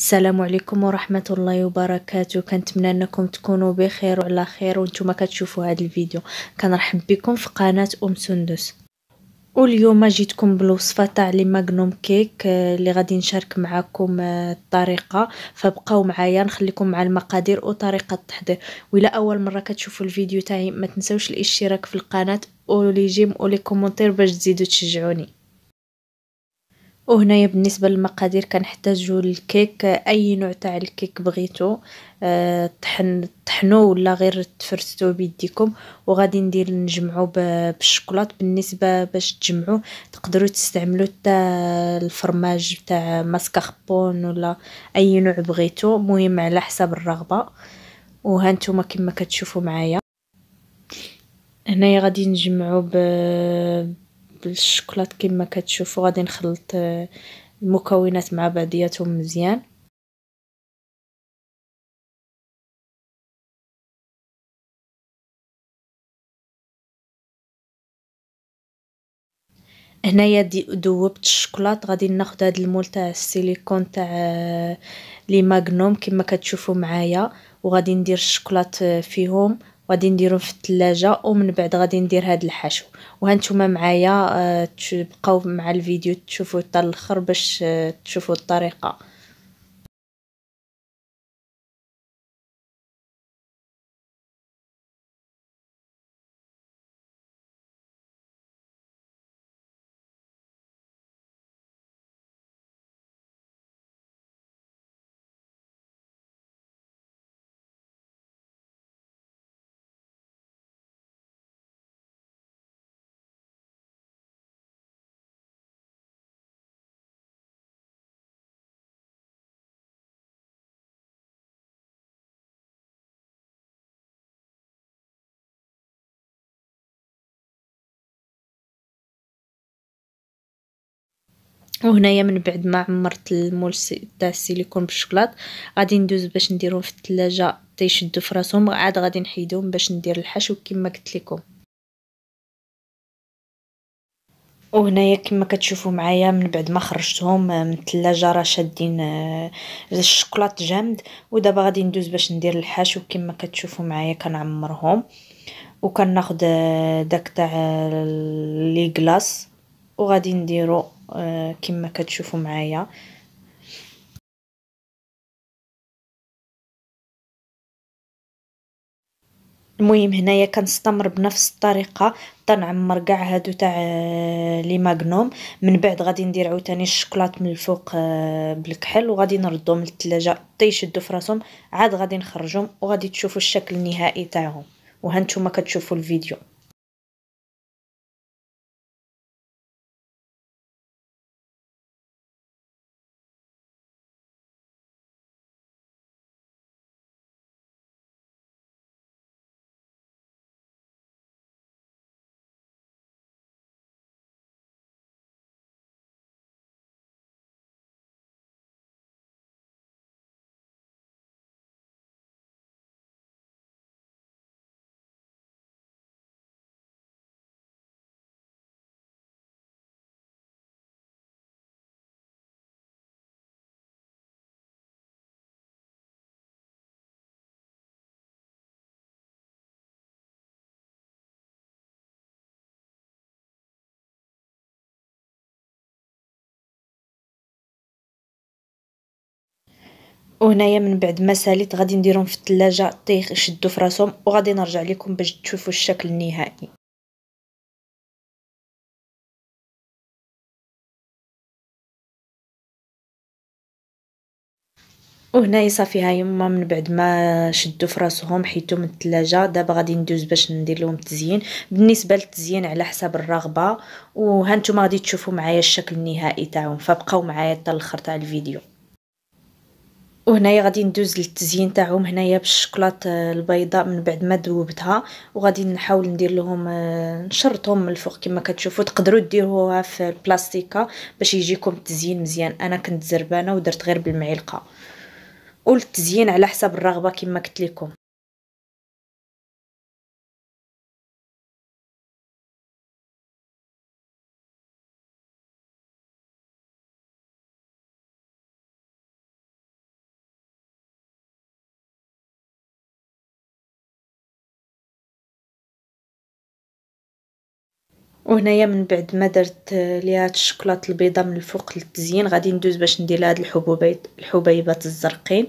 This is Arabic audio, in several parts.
السلام عليكم ورحمة الله وبركاته كنتمنى انكم تكونوا بخير وعلى خير وانتم كتشوفوا هذا الفيديو كنرحب بكم في قناة ام سندس واليوم جيتكم بالوصفه تاع لي ماغنوم كيك اللي آه، غادي نشارك معكم آه، الطريقه فبقاو معايا نخليكم مع المقادير وطريقه التحضير ولا اول مره كتشوفوا الفيديو تاعي ما تنسوش الاشتراك في القناه ولي جيم ولي كومونتير باش تزيدوا تشجعوني وهنايا بالنسبه للمقادير كنحتاجو الكيك اي نوع تاع الكيك بغيتو آه، طحن طحنو ولا غير تفرستو بيديكم وغادي ندير نجمعو بالشوكولاط بالنسبه باش تجمعو تقدروا تستعملوا حتى الفرماج تاع ماسكاربون ولا اي نوع بغيتو مهم على حسب الرغبه وها نتوما كما كتشوفوا معايا هنايا غادي نجمعو ب بالشوكولات كما كتشوفوا غادي نخلط آه، المكونات مع بعضياتهم مزيان هنايا دوبت الشكلاط غادي ناخد هاد المول تاع السيليكون تاع آه، لي ماغنوم كما كتشوفوا معايا وغادي ندير الشكلاط آه، فيهم غادي نديرو في الثلاجه ومن بعد غادي ندير هذا الحشو وهانتوما معايا آه، تبقاو مع الفيديو تشوفوا حتى الاخر باش آه، تشوفوا الطريقه وهنايا من بعد ما عمرت المول تاع السيليكون بالشوكولات غادي ندوز باش نديرهم في الثلاجه تيشدو في راسهم عاد غادي نحيدهم باش ندير الحشو كما قلت لكم وهنايا كما كتشوفوا معايا من بعد ما خرجتهم آه، من الثلاجه راه شادين آه، الشوكولات جامد ودابا غادي ندوز باش ندير الحشو كما كتشوفوا معايا كنعمرهم وكناخذ آه، داك تاع لي كلاص وغادي نديرو آه، كما كتشوفو معايا المهم هنايا كنستمر بنفس الطريقه تنعمر كاع هادو تاع آه، لي ماغنوم من بعد غادي ندير عاوتاني الشكلاط من الفوق آه، بالكحل وغادي نردهم للثلاجه حتى يشدوا في راسهم عاد غادي نخرجهم وغادي تشوفوا الشكل النهائي تاعهم وهانتوما كتشوفوا الفيديو وهنايا من بعد ما ساليت غادي نديرهم في الثلاجه طيخ يشدوا في راسهم وغادي نرجع لكم باش تشوفوا الشكل النهائي وهنا صافي ها يما من بعد ما شدوا في راسهم حيتو من الثلاجه دابا غادي ندوز باش ندير لهم التزيين بالنسبه للتزيين على حسب الرغبه وها نتوما غادي تشوفوا معايا الشكل النهائي تاعهم فبقاو معايا حتى الاخر تاع الفيديو وهنايا غادي ندوز للتزيين تاعهم هنايا بالشكلاط آه، البيضاء من بعد ما ذوبتها وغادي نحاول ندير لهم آه، نشرطهم من الفوق كما كتشوفوا تقدروا ديروها في البلاستيكه باش يجيكم التزيين مزيان انا كنت زربانه ودرت غير بالمعلقه والتزيين على حسب الرغبه كما قلت لكم وهنايا من بعد ما درت آه، ليها هاد الشكلاط البيضة من الفوق للتزيين غادي ندوز باش ندير لها هاد الحبوبات الحبيبات الزرقين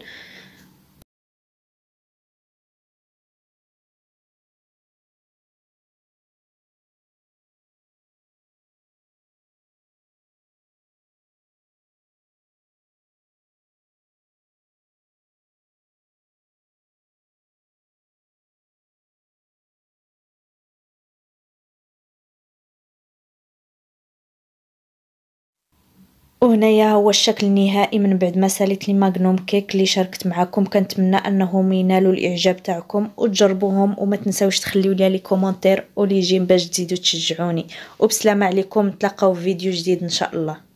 وهنايا هو الشكل النهائي من بعد ما ساليت لي ماغنوم كيك اللي شاركت معكم كنتمنى انهم ينالوا الاعجاب تاعكم وتجربوهم وما تنساوش تخليو لي لي كومونتير ولي جيم باش تزيدوا تشجعوني وبسلامه عليكم نتلاقاو في فيديو جديد ان شاء الله